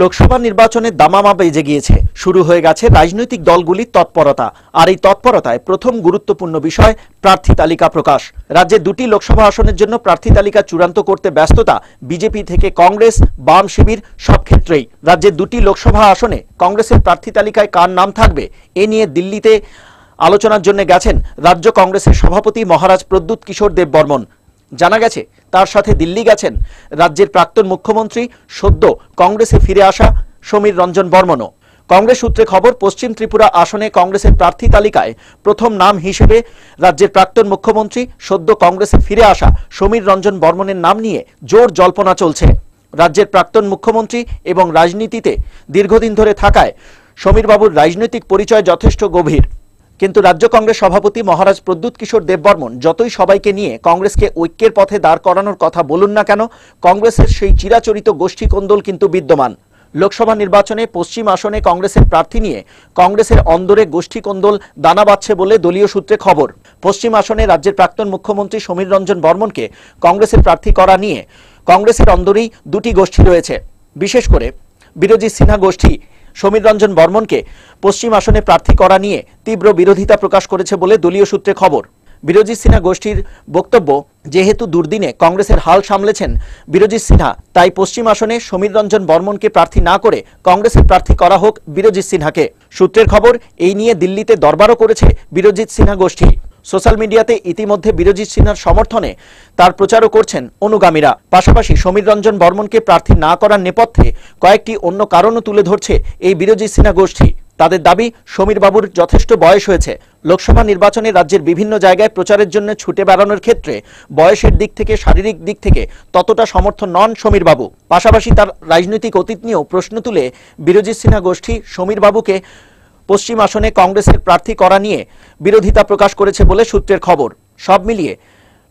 লোকসভা নির্বাচনে দামামা বেজে গিয়েছে শুরু হয়ে গেছে রাজনৈতিক দলগুলির তৎপরতা আর এই তৎপরতায় প্রথম গুরুত্বপূর্ণ বিষয় প্রার্থী তালিকা প্রকাশ রাজ্যে দুটি লোকসভা আসনের জন্য প্রার্থী তালিকা চূড়ান্ত করতে ব্যস্ততা বিজেপি থেকে কংগ্রেস বাম শিবির সব ক্ষেত্রেই রাজ্যে দুটি লোকসভা আসনে কংগ্রেসের প্রার্থী তালিকায় কার নাম থাকবে এ নিয়ে দিল্লিতে আলোচনার জন্য গেছেন রাজ্য কংগ্রেসের সভাপতি মহারাজ প্রদ্যুৎ কিশোর দেব বর্মন জানা গেছে তার সাথে দিল্লি গেছেন রাজ্যের প্রাক্তন মুখ্যমন্ত্রী সদ্য কংগ্রেসে ফিরে আসা সমীর রঞ্জন বর্মনও কংগ্রেস সূত্রে খবর পশ্চিম ত্রিপুরা আসনে কংগ্রেসের প্রার্থী তালিকায় প্রথম নাম হিসেবে রাজ্যের প্রাক্তন মুখ্যমন্ত্রী সদ্য কংগ্রেসে ফিরে আসা সমীর রঞ্জন বর্মনের নাম নিয়ে জোর জল্পনা চলছে রাজ্যের প্রাক্তন মুখ্যমন্ত্রী এবং রাজনীতিতে দীর্ঘদিন ধরে থাকায় সমীরবাবুর রাজনৈতিক পরিচয় যথেষ্ট গভীর কিন্তু রাজ্য কংগ্রেস সভাপতি মহারাজ প্রদ্যুৎ কিশোর দেববর্মন যতই সবাইকে নিয়ে কংগ্রেসকে ঐক্যের পথে দাঁড় করানোর কথা বলুন না কেন কংগ্রেসের সেই চিরাচরিত গোষ্ঠী কোন্দল কিন্তু বিদ্যমান লোকসভা নির্বাচনে পশ্চিম আসনে কংগ্রেসের প্রার্থী নিয়ে কংগ্রেসের অন্দরে গোষ্ঠী কন্দল দানা বাঁধছে বলে দলীয় সূত্রে খবর পশ্চিম আসনে রাজ্যের প্রাক্তন মুখ্যমন্ত্রী সমীর রঞ্জন বর্মনকে কংগ্রেসের প্রার্থী করা নিয়ে কংগ্রেসের অন্দরেই দুটি গোষ্ঠী রয়েছে বিশেষ করে বিরোধী সিনহা গোষ্ঠী সমীর রঞ্জন বর্মনকে পশ্চিম আসনে প্রার্থী করা নিয়ে তীব্র বিরোধিতা প্রকাশ করেছে বলে দলীয় সূত্রে খবর বিরজিৎ সিনহা গোষ্ঠীর বক্তব্য যেহেতু দুর্দিনে কংগ্রেসের হাল সামলেছেন বিরোজিৎ সিনহা তাই পশ্চিম আসনে সমীর রঞ্জন বর্মনকে প্রার্থী না করে কংগ্রেসের প্রার্থী করা হোক বিরোজিৎ সিনহাকে সূত্রের খবর এই নিয়ে দিল্লিতে দরবারও করেছে বিরোজিৎ সিনহা গোষ্ঠী সোশ্যাল মিডিয়াতে ইতিমধ্যে বিরজিৎ সিনহার সমর্থনে তার প্রচারও করছেন অনুগামীরা পাশাপাশি সমীর রঞ্জন বর্মনকে প্রার্থী না করার নেপথ্যে কয়েকটি অন্য কারণও তুলে ধরছে এই বিরজিৎ সিনহা গোষ্ঠী তাদের দাবি সমীর বাবুর যথেষ্ট বয়স হয়েছে লোকসভা নির্বাচনে রাজ্যের বিভিন্ন জায়গায় প্রচারের জন্য ছুটে বেড়ানোর ক্ষেত্রে বয়সের দিক থেকে শারীরিক দিক থেকে ততটা সমর্থন নন সমীর বাবু পাশাপাশি তার রাজনৈতিক অতীত নিয়েও প্রশ্ন তুলে বিরজিৎ সিনহা গোষ্ঠী সমীর বাবুকে পশ্চিম আসনে কংগ্রেসের প্রার্থী করা নিয়ে বিরোধিতা প্রকাশ করেছে বলে সূত্রের খবর সব মিলিয়ে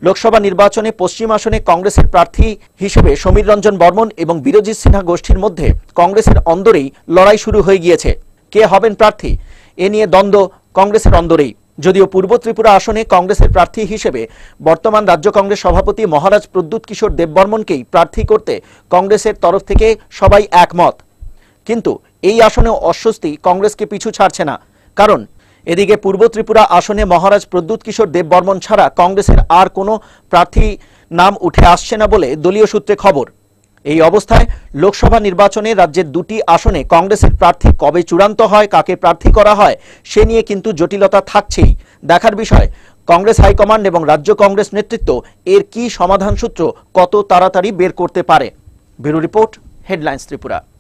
লোকসভা নির্বাচনে পশ্চিম আসনে কংগ্রেসের প্রার্থী হিসেবে সমীর রঞ্জন বর্মন এবং বিরোজিৎ সিনহা গোষ্ঠীর মধ্যে কংগ্রেসের অন্দরেই লড়াই শুরু হয়ে গিয়েছে কে হবেন প্রার্থী এ নিয়ে দ্বন্দ্ব কংগ্রেসের অন্দরেই যদিও পূর্ব ত্রিপুরা আসনে কংগ্রেসের প্রার্থী হিসেবে বর্তমান রাজ্য কংগ্রেস সভাপতি মহারাজ প্রদ্যুৎ কিশোর দেববর্মনকেই প্রার্থী করতে কংগ্রেসের তরফ থেকে সবাই একমত কিন্তু এই আসনেও অস্বস্তি কংগ্রেসকে পিছু ছাড়ছে না কারণ এদিকে পূর্ব ত্রিপুরা আসনে মহারাজ প্রদ্যুৎ কিশোর দেববর্মন ছাড়া কংগ্রেসের আর কোনো প্রার্থী নাম উঠে আসছে না বলে দলীয় সূত্রে খবর এই অবস্থায় লোকসভা নির্বাচনে রাজ্যের দুটি আসনে কংগ্রেসের প্রার্থী কবে চূড়ান্ত হয় কাকে প্রার্থী করা হয় সে নিয়ে কিন্তু জটিলতা থাকছেই দেখার বিষয় কংগ্রেস হাইকমান্ড এবং রাজ্য কংগ্রেস নেতৃত্ব এর কি সমাধান সূত্র কত তাড়াতাড়ি বের করতে পারে ব্যুরো রিপোর্ট হেডলাইন্স ত্রিপুরা